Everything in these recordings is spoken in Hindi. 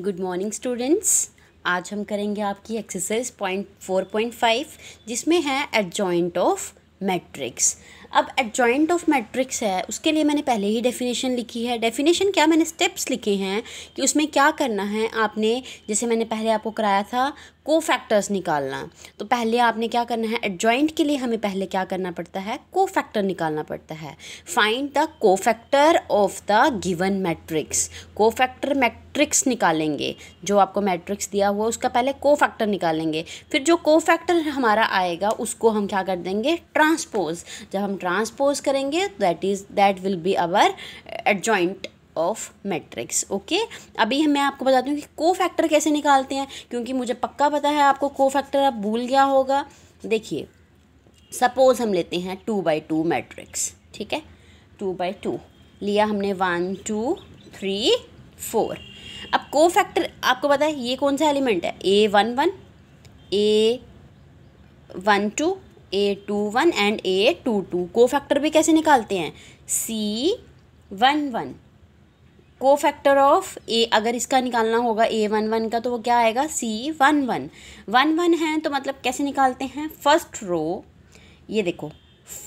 गुड मॉर्निंग स्टूडेंट्स आज हम करेंगे आपकी exercise point four point five जिसमें है एडजॉइंट ऑफ मैट्रिक्स अब एडजॉइंट ऑफ मैट्रिक्स है उसके लिए मैंने पहले ही डेफिनेशन लिखी है डेफिनेशन क्या मैंने स्टेप्स लिखे हैं कि उसमें क्या करना है आपने जैसे मैंने पहले आपको कराया था को फैक्टर्स निकालना तो पहले आपने क्या करना है एडजॉइंट के लिए हमें पहले क्या करना पड़ता है को फैक्टर निकालना पड़ता है फाइंड द को factor of the given matrix cofactor matrix निकालेंगे जो आपको मैट्रिक्स दिया हुआ उसका पहले को फैक्टर निकालेंगे फिर जो को फैक्टर हमारा आएगा उसको हम क्या कर देंगे ट्रांसपोज जब हम ट्रांसपोज करेंगे that is that will be our adjoint of matrix okay अभी मैं आपको बताती हूँ कि को फैक्टर कैसे निकालते हैं क्योंकि मुझे पक्का पता है आपको को फैक्टर आप भूल गया होगा देखिए सपोज हम लेते हैं टू बाई टू मैट्रिक्स ठीक है टू बाई टू लिया हमने वन टू थ्री फोर अब को फैक्टर आपको पता है ये कौन सा एलिमेंट है A one one A one two A two one and A two two को फैक्टर भी कैसे निकालते हैं सी वन वन को फैक्टर ऑफ ए अगर इसका निकालना होगा ए वन वन का तो वो क्या आएगा C one one one one है तो मतलब कैसे निकालते हैं फर्स्ट रो ये देखो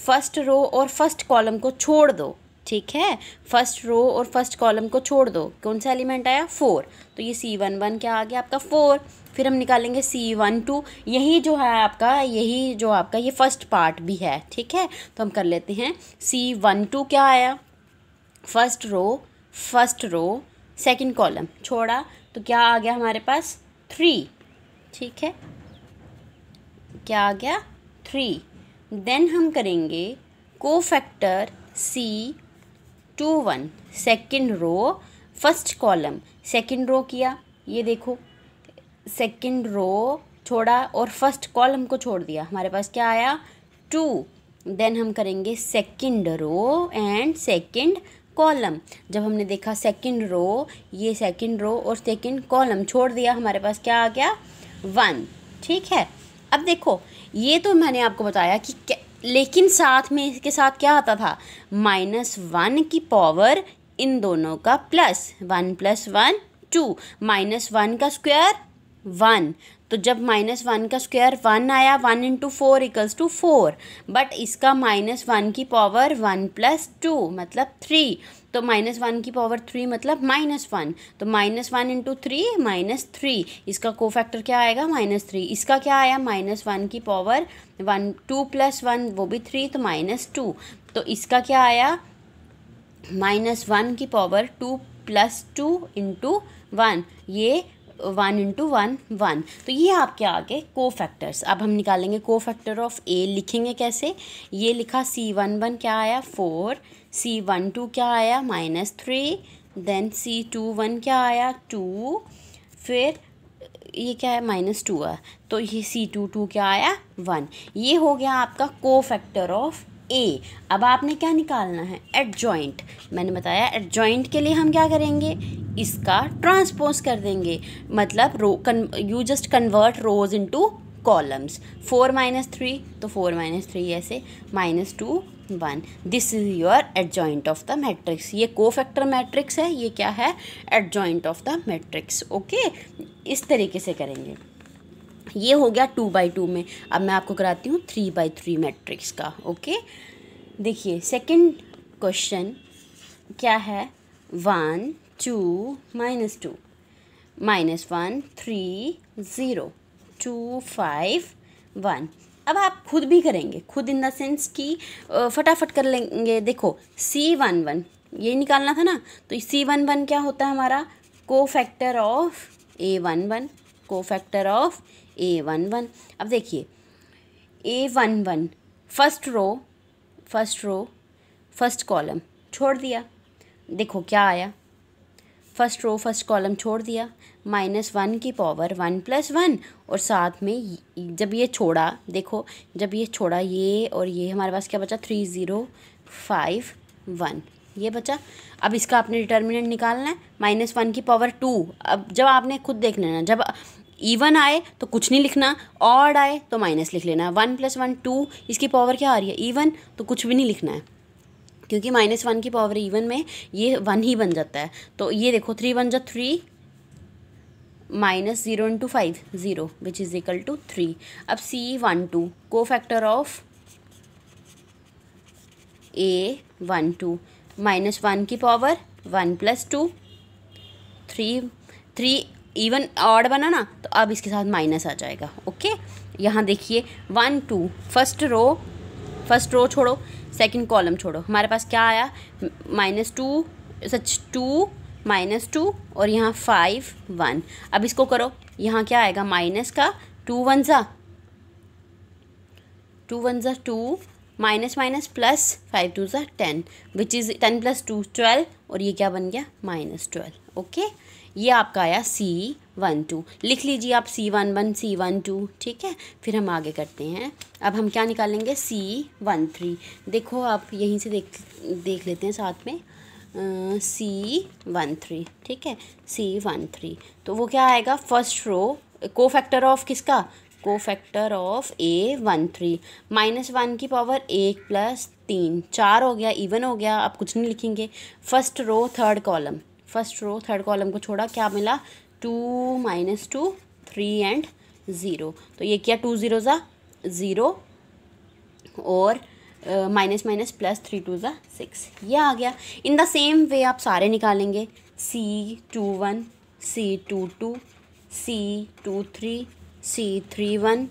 फर्स्ट रो और फर्स्ट कॉलम को छोड़ दो ठीक है फर्स्ट रो और फर्स्ट कॉलम को छोड़ दो कौन सा एलिमेंट आया फोर तो ये सी वन वन क्या आ गया आपका फोर फिर हम निकालेंगे सी वन टू यही जो है आपका यही जो आपका ये फर्स्ट पार्ट भी है ठीक है तो हम कर लेते हैं सी वन टू क्या आया first row first row second column छोड़ा तो क्या आ गया हमारे पास थ्री ठीक है क्या आ गया थ्री देन हम करेंगे cofactor C two one second row first column second row किया ये देखो सेकेंड रो छोड़ा और फर्स्ट कॉलम को छोड़ दिया हमारे पास क्या आया टू देन हम करेंगे second row and second column जब हमने देखा सेकंड रो ये सेकंड रो और सेकंड कॉलम छोड़ दिया हमारे पास क्या आ गया वन ठीक है अब देखो ये तो मैंने आपको बताया कि लेकिन साथ में इसके साथ क्या आता था माइनस वन की पावर इन दोनों का plus one plus one two minus one का स्क्वायर वन तो जब माइनस वन का स्क्वायर वन आया one into four equals to four but इसका माइनस वन की पावर वन प्लस टू मतलब थ्री तो माइनस वन की पावर थ्री मतलब माइनस वन तो minus one into three minus three इसका को फैक्टर क्या आएगा माइनस थ्री इसका क्या आया माइनस वन की power one two plus one वो भी थ्री तो माइनस टू तो इसका क्या आया माइनस वन की power two plus two into one ये वन इंटू वन वन तो ये आपके आगे को फैक्टर्स अब हम निकालेंगे को फैक्टर ऑफ ए लिखेंगे कैसे ये लिखा सी वन वन क्या आया फोर सी वन टू क्या आया minus three then C two one क्या आया टू फिर ये क्या है माइनस टू है तो ये सी टू टू क्या आया वन ये हो गया आपका को फैक्टर ऑफ ए अब आपने क्या निकालना है एट जॉइंट मैंने बताया एड जॉइंट के लिए हम क्या करेंगे इसका ट्रांसपोज कर देंगे मतलब row can you just convert rows into columns four minus three तो फोर माइनस थ्री ऐसे minus two one this is your adjoint of the matrix ये को फैक्टर मैट्रिक्स है ये क्या है adjoint of the matrix okay इस तरीके से करेंगे ये हो गया टू बाई टू में अब मैं आपको कराती हूँ थ्री बाई थ्री मैट्रिक्स का ओके देखिए सेकंड क्वेश्चन क्या है one two minus two minus one three zero two five one अब आप खुद भी करेंगे खुद इन द सेंस कि फटाफट कर लेंगे देखो सी वन वन ये निकालना था ना तो सी वन वन क्या होता है हमारा को factor of A one one को factor of A one one अब देखिए A one one first row first row first column छोड़ दिया देखो क्या आया फर्स्ट रो फर्स्ट कॉलम छोड़ दिया माइनस वन की पावर वन प्लस वन और साथ में जब ये छोड़ा देखो जब ये छोड़ा ये और ये हमारे पास क्या बचा थ्री ज़ीरो फाइव वन ये बचा अब इसका आपने डिटर्मिनेंट निकालना है माइनस वन की पावर टू अब जब आपने खुद देख लेना जब इवन आए तो कुछ नहीं लिखना ऑड आए तो माइनस लिख लेना वन प्लस वन टू इसकी पावर क्या आ रही है इवन तो कुछ भी नहीं लिखना है क्योंकि माइनस वन की पावर इवन में ये वन ही बन जाता है तो ये देखो थ्री वन जो three minus zero into five zero which is equal to three अब सी वन टू को factor of A one two minus one की power one plus two three three even odd बना ना तो अब इसके साथ माइनस आ जाएगा ओके यहाँ देखिए one two first row first row छोड़ो सेकंड कॉलम छोड़ो हमारे पास क्या आया माइनस टू सच टू माइनस टू और यहाँ फाइव वन अब इसको करो यहाँ क्या आएगा माइनस का टू वन ज़ा टू वन ज़ा two minus minus plus five two ज़ा ten which is ten plus two twelve और ये क्या बन गया माइनस ट्वेल्व ओके ये आपका आया सी वन टू लिख लीजिए आप C one one C one two ठीक है फिर हम आगे करते हैं अब हम क्या निकालेंगे सी वन थ्री देखो आप यहीं से देख देख लेते हैं साथ में सी वन थ्री ठीक है सी वन थ्री तो वो क्या आएगा फर्स्ट रो को फैक्टर ऑफ किसका को factor of A one three minus one की पावर एक प्लस तीन चार हो गया इवन हो गया आप कुछ नहीं लिखेंगे first row third column first row third column को छोड़ा क्या मिला two minus two three and zero तो ये क्या टू ज़ीरो ज़ा ज़ीरो और minus minus plus three two ज़ा सिक्स ये आ गया इन द सेम वे आप सारे निकालेंगे C two one C two two C two three C three one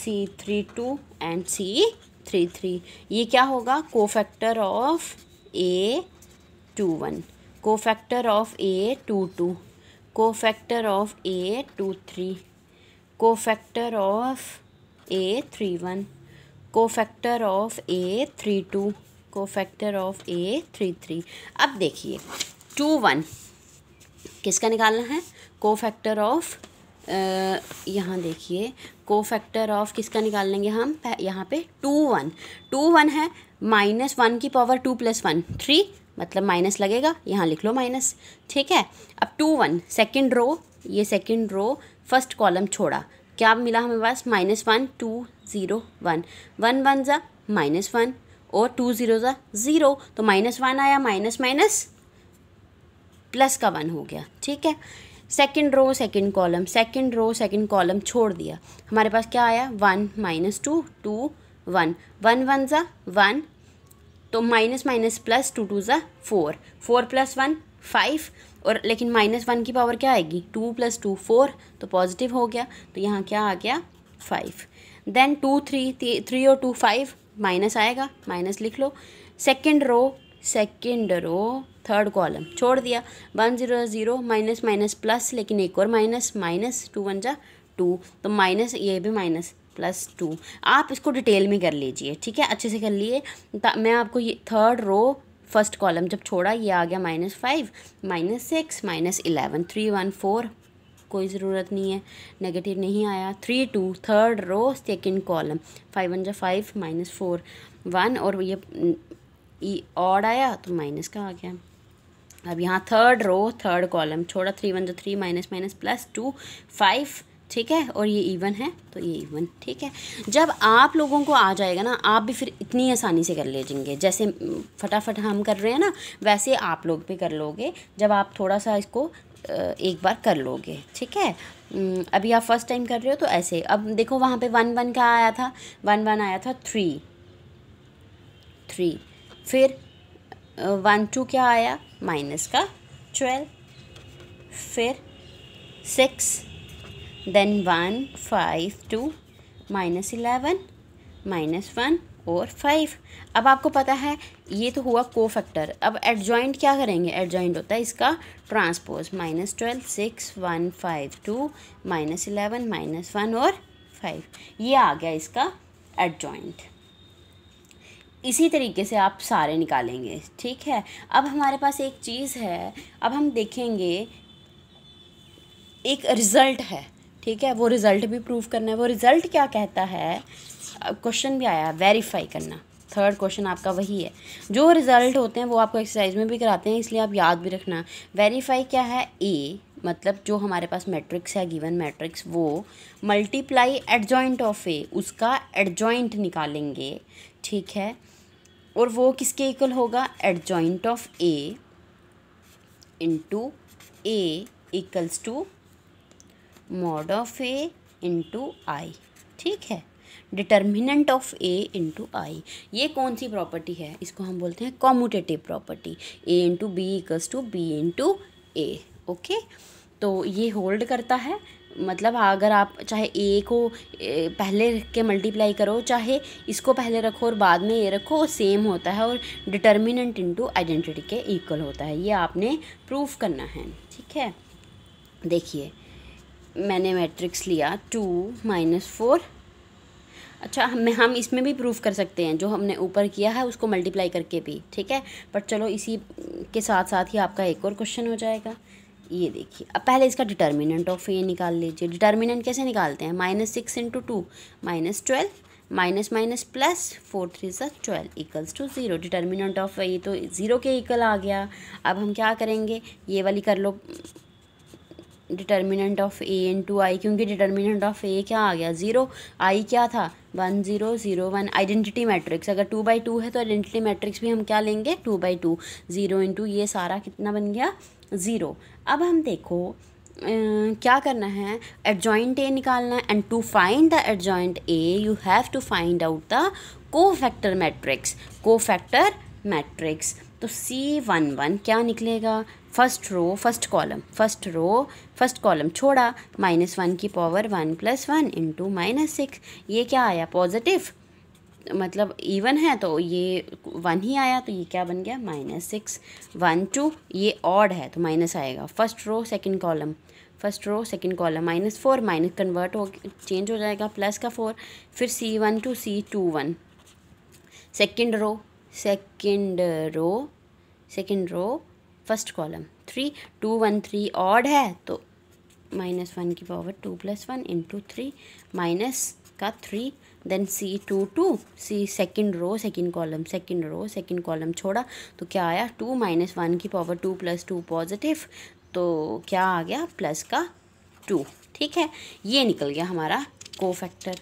C three two and C three three ये क्या होगा cofactor of A two one cofactor of A two two cofactor of A two three cofactor of A three one cofactor of A three two cofactor of A three three अब देखिए टू वन किसका निकालना है कोफैक्टर ऑफ यहाँ देखिए कोफैक्टर ऑफ किसका निकाल लेंगे हम यहाँ पे टू वन टू वन है माइनस वन की power two plus one three मतलब माइनस लगेगा यहाँ लिख लो माइनस ठीक है अब टू वन सेकेंड रो ये सेकेंड रो फर्स्ट कॉलम छोड़ा क्या मिला हमें पास minus one two zero one one one ज़ा माइनस वन और टू ज़ीरो ज़ा ज़ीरो तो माइनस वन आया माइनस माइनस प्लस का वन हो गया ठीक है second row second column second row second column छोड़ दिया हमारे पास क्या आया one minus two two one one one ज़ा वन तो minus minus plus two two ज़ा four four plus one five और लेकिन माइनस वन की पावर क्या आएगी टू प्लस टू फोर तो पॉजिटिव हो गया तो यहाँ क्या आ गया five then two three three और टू फाइव माइनस आएगा माइनस लिख लो second row second row third column छोड़ दिया one zero zero minus minus plus लेकिन एक और माइनस माइनस टू वन जा टू तो माइनस ये भी माइनस प्लस टू आप इसको डिटेल में कर लीजिए ठीक है अच्छे से कर लिए मैं आपको ये थर्ड रो फर्स्ट कॉलम जब छोड़ा ये आ गया minus five minus six minus eleven three one four कोई ज़रूरत नहीं है नेगेटिव नहीं आया three two third row second column five one जो फाइव माइनस फोर वन और ये ऑड आया तो माइनस का आ गया अब यहाँ थर्ड रो थर्ड कॉलम छोड़ा थ्री वन जो three minus minus plus two five ठीक है और ये इवन है तो ये इवन ठीक है जब आप लोगों को आ जाएगा ना आप भी फिर इतनी आसानी से कर ले जाएंगे जैसे फटाफट हम कर रहे हैं ना वैसे आप लोग भी कर लोगे जब आप थोड़ा सा इसको एक बार कर लोगे ठीक है अभी आप फर्स्ट टाइम कर रहे हो तो ऐसे अब देखो वहाँ पे वन वन का आया था वन वन आया था थ्री थ्री फिर वन टू क्या आया माइनस का ट्वेल्व फिर six then 1 5 2 minus eleven minus one और फाइव अब आपको पता है ये तो हुआ को फैक्टर अब एडजॉइंट क्या करेंगे एडजॉइंट होता है इसका transpose minus twelve six one five two minus eleven minus one और फाइव ये आ गया इसका एडजॉइंट इसी तरीके से आप सारे निकालेंगे ठीक है अब हमारे पास एक चीज़ है अब हम देखेंगे एक रिज़ल्ट है ठीक है वो रिज़ल्ट भी प्रूव करना है वो रिज़ल्ट क्या कहता है क्वेश्चन भी आया वेरीफाई करना थर्ड क्वेश्चन आपका वही है जो रिज़ल्ट होते हैं वो आपको एक्सरसाइज में भी कराते हैं इसलिए आप याद भी रखना वेरीफाई क्या है ए मतलब जो हमारे पास मैट्रिक्स है गिवन मैट्रिक्स वो मल्टीप्लाई एडजॉइंट ऑफ ए उसका एडजॉइंट निकालेंगे ठीक है और वो किसके इक्वल होगा adjoint of A into A equals to mod of A into I ठीक है determinant of A into I ये कौन सी प्रॉपर्टी है इसको हम बोलते हैं commutative property A into B equals to B into A okay तो ये होल्ड करता है मतलब अगर आप चाहे ए को पहले के मल्टीप्लाई करो चाहे इसको पहले रखो और बाद में ये रखो सेम होता है और डिटर्मिनेंट इंटू आइडेंटिटी के इक्वल होता है ये आपने प्रूफ करना है ठीक है देखिए मैंने मैट्रिक्स लिया टू माइनस फोर अच्छा हम हम इसमें भी प्रूफ कर सकते हैं जो हमने ऊपर किया है उसको मल्टीप्लाई करके भी ठीक है पर चलो इसी के साथ साथ ही आपका एक और क्वेश्चन हो जाएगा ये देखिए अब पहले इसका डिटर्मिनेंट ऑफ ये निकाल लीजिए डिटर्मिनेंट कैसे निकालते हैं minus six into two minus twelve minus minus plus four three सा twelve equals to zero determinant of ये तो ज़ीरो के इक्वल आ गया अब हम क्या करेंगे ये वाली कर लो determinant of A into I क्योंकि डिटर्मिनेंट ऑफ ए क्या आ गया ज़ीरो आई क्या था one zero zero one identity matrix अगर टू बाई टू है तो आइडेंटिटी मैट्रिक्स भी हम क्या लेंगे two by two zero into ये सारा कितना बन गया ज़ीरो अब हम देखो Uh, क्या करना है एडजॉइंट ए निकालना है and to find the adjoint A you have to find out the cofactor matrix cofactor matrix तो सी वन वन क्या निकलेगा first row first column first row first column छोड़ा माइनस वन की power one plus one into minus six ये क्या आया पॉजिटिव मतलब इवन है तो ये वन ही आया तो ये क्या बन गया माइनस सिक्स वन टू ये ऑड है तो माइनस आएगा first row second column first row second column minus four minus convert हो चेंज हो जाएगा प्लस का फोर फिर C one two C two one second row second row second row first column three two one three odd है तो माइनस वन की power two plus one into three minus का three then C two two C second row second column second row second column छोड़ा तो क्या आया टू माइनस वन की power two plus two positive तो क्या आ गया प्लस का टू ठीक है ये निकल गया हमारा को फैक्टर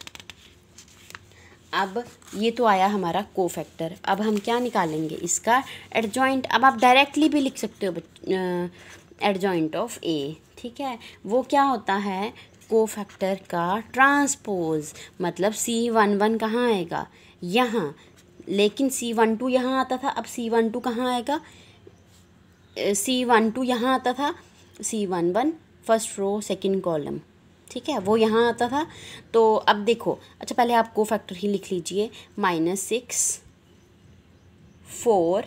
अब ये तो आया हमारा को फैक्टर अब हम क्या निकालेंगे इसका एडजॉइंट अब आप डायरेक्टली भी लिख सकते हो एडजॉइंट ऑफ ए ठीक है वो क्या होता है को फैक्टर का ट्रांसपोज मतलब सी वन वन कहाँ आएगा यहाँ लेकिन सी वन टू यहाँ आता था अब सी वन टू कहाँ आएगा सी वन टू यहाँ आता था C one one first row second column ठीक है वो यहाँ आता था तो अब देखो अच्छा पहले आप को फैक्टर ही लिख लीजिए minus six four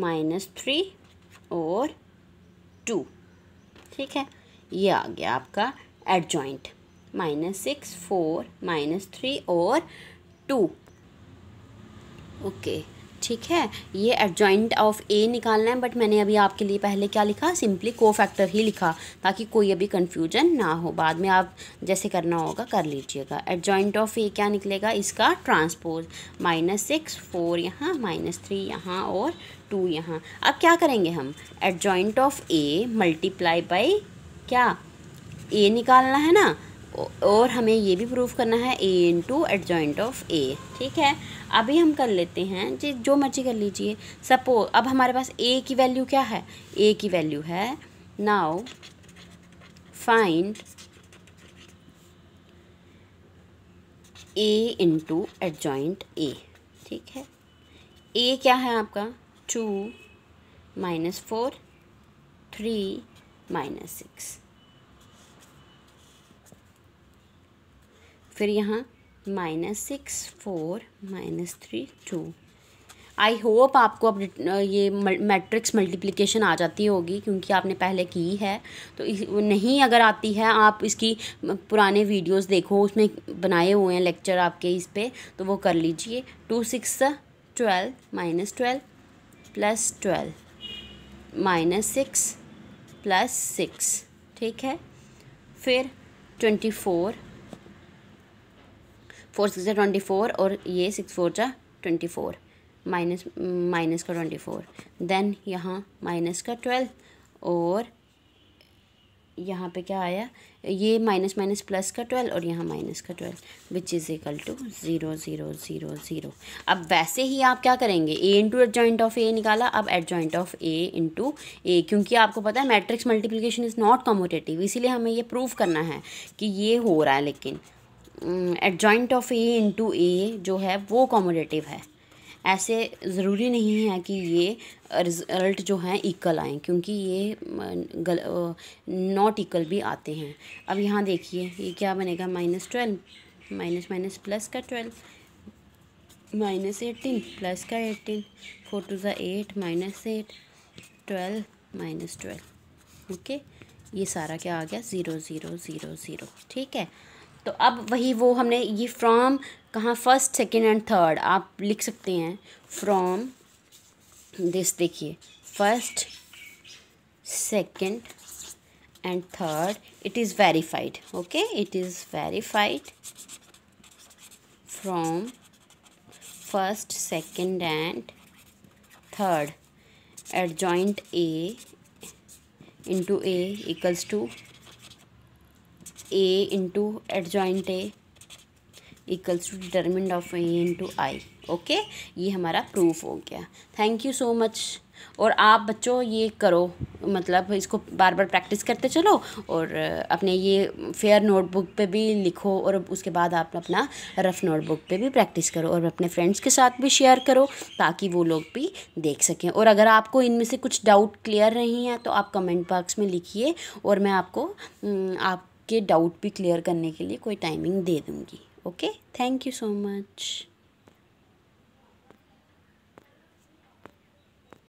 minus three और टू ठीक है ये आ गया आपका adjoint minus six four minus three और टू ओके okay. ठीक है ये एडजॉइंट ऑफ ए निकालना है बट मैंने अभी आपके लिए पहले क्या लिखा सिंपली को फैक्टर ही लिखा ताकि कोई अभी कन्फ्यूजन ना हो बाद में आप जैसे करना होगा कर लीजिएगा एडजॉइंट ऑफ ए क्या निकलेगा इसका ट्रांसपोज माइनस सिक्स फोर यहाँ माइनस थ्री यहाँ और टू यहाँ अब क्या करेंगे हम adjoint of A multiply by क्या ए निकालना है ना और हमें ये भी प्रूफ करना है A into joint of A ठीक है अभी हम कर लेते हैं जी जो मर्जी कर लीजिए सपोज अब हमारे पास ए की वैल्यू क्या है ए की वैल्यू है now find A into joint A ठीक है ए क्या है आपका two minus four three minus six फिर यहाँ minus six four minus three two I hope आपको अब ये मैट्रिक्स मल्टीप्लिकेशन आ जाती होगी क्योंकि आपने पहले की है तो नहीं अगर आती है आप इसकी पुराने वीडियोस देखो उसमें बनाए हुए हैं लेक्चर आपके इस पर तो वो कर लीजिए two six twelve minus twelve plus twelve minus six plus six ठीक है फिर twenty four four six twenty four और ये सिक्स फोर जा ट्वेंटी फोर माइनस माइनस का ट्वेंटी फोर देन यहाँ माइनस का ट्वेल्व और यहाँ पे क्या आया ये माइनस माइनस प्लस का ट्वेल्व और यहाँ माइनस का twelve which is equal to zero zero zero zero अब वैसे ही आप क्या करेंगे A into adjoint of A निकाला अब adjoint of A into A क्योंकि आपको पता है matrix multiplication is not commutative इसीलिए हमें ये प्रूव करना है कि ये हो रहा है लेकिन adjoint of A into A जो है वो कॉमोडेटिव है ऐसे ज़रूरी नहीं है कि ये रिज़ल्ट जो हैं इक्वल आए क्योंकि ये mm, गल नॉट इक्वल भी आते हैं अब यहाँ देखिए ये क्या बनेगा minus twelve minus minus plus का ट्वेल्व माइनस एटीन प्लस का एटीन फोर टू ज़ा eight minus eight twelve minus twelve okay ये सारा क्या आ गया ज़ीरो ज़ीरो ज़ीरो ज़ीरो ठीक है तो अब वही वो हमने ये फ्रॉम कहाँ फर्स्ट सेकेंड एंड थर्ड आप लिख सकते हैं फ्रॉम दिस देखिए first second and third it is verified okay it is verified from first second and third adjoint A into equals to A into adjoint equals to determinant of A into I okay ये हमारा प्रूफ हो गया थैंक यू सो मच और आप बच्चों ये करो मतलब इसको बार बार प्रैक्टिस करते चलो और अपने ये फेयर नोटबुक पे भी लिखो और उसके बाद आप अपना रफ़ नोटबुक पे भी प्रैक्टिस करो और अपने फ्रेंड्स के साथ भी शेयर करो ताकि वो लोग भी देख सकें और अगर आपको इनमें से कुछ डाउट क्लियर नहीं है तो आप कमेंट बॉक्स में लिखिए और मैं आपको आप आपके डाउट भी क्लियर करने के लिए कोई टाइमिंग दे दूँगी okay thank you so much